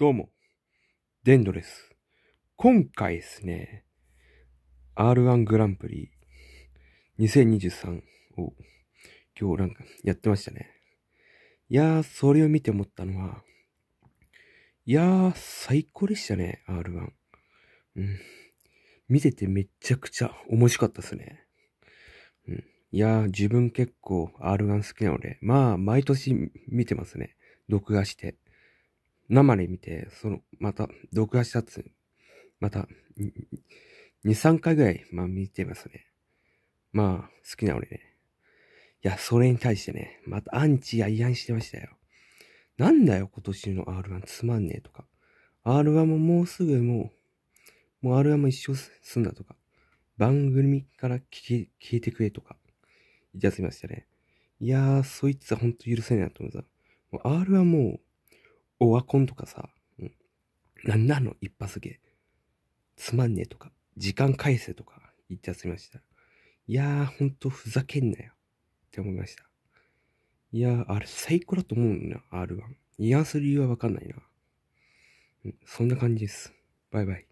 どうも、デンドです。今回ですね、R1 グランプリ2023を今日なんかやってましたね。いやー、それを見て思ったのは、いやー、最高でしたね、R1。うん。見ててめちゃくちゃ面白かったですね。うん。いやー、自分結構 R1 好きなので、まあ、毎年見てますね。録画して。生で見て、その、また、録画したっつ、また、2、3回ぐらい、まあ見てますね。まあ、好きな俺ね。いや、それに対してね、またアンチやや反してましたよ。なんだよ、今年の R1 つまんねえとか。R1 ももうすぐもう、もう R1 も一生すんだとか。番組から聞き、聞いてくれとか。言い出みましたね。いやー、そいつはほんと許せないなと思った。もう R 1もう、オワコンとかさ、うん、なんなの一発芸。つまんねえとか、時間返せとか言って集めました。いやー、ほんとふざけんなよって思いました。いやー、あれ最高だと思うんだ、R1。ニュアン理由はわかんないな。うん、そんな感じです。バイバイ。